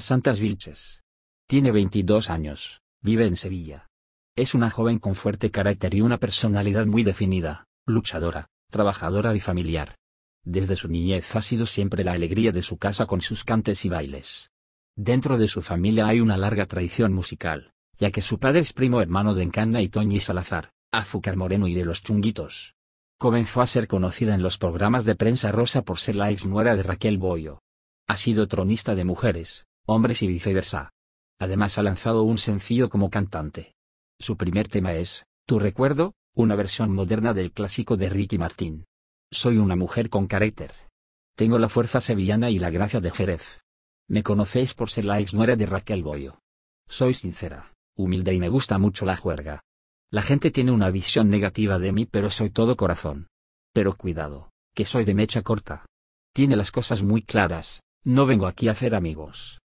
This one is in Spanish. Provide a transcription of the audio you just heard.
Santas Vilches. Tiene 22 años, vive en Sevilla. Es una joven con fuerte carácter y una personalidad muy definida, luchadora, trabajadora y familiar. Desde su niñez ha sido siempre la alegría de su casa con sus cantes y bailes. Dentro de su familia hay una larga tradición musical, ya que su padre es primo hermano de Encarna y Toñi Salazar, Azúcar Moreno y de los Chunguitos. Comenzó a ser conocida en los programas de prensa rosa por ser la ex nuera de Raquel Boyo. Ha sido tronista de mujeres, hombres y viceversa. Además ha lanzado un sencillo como cantante. Su primer tema es, Tu recuerdo, una versión moderna del clásico de Ricky Martín. Soy una mujer con carácter. Tengo la fuerza sevillana y la gracia de Jerez. Me conocéis por ser la ex nuera de Raquel Boyo. Soy sincera, humilde y me gusta mucho la juerga. La gente tiene una visión negativa de mí pero soy todo corazón. Pero cuidado, que soy de mecha corta. Tiene las cosas muy claras, no vengo aquí a hacer amigos.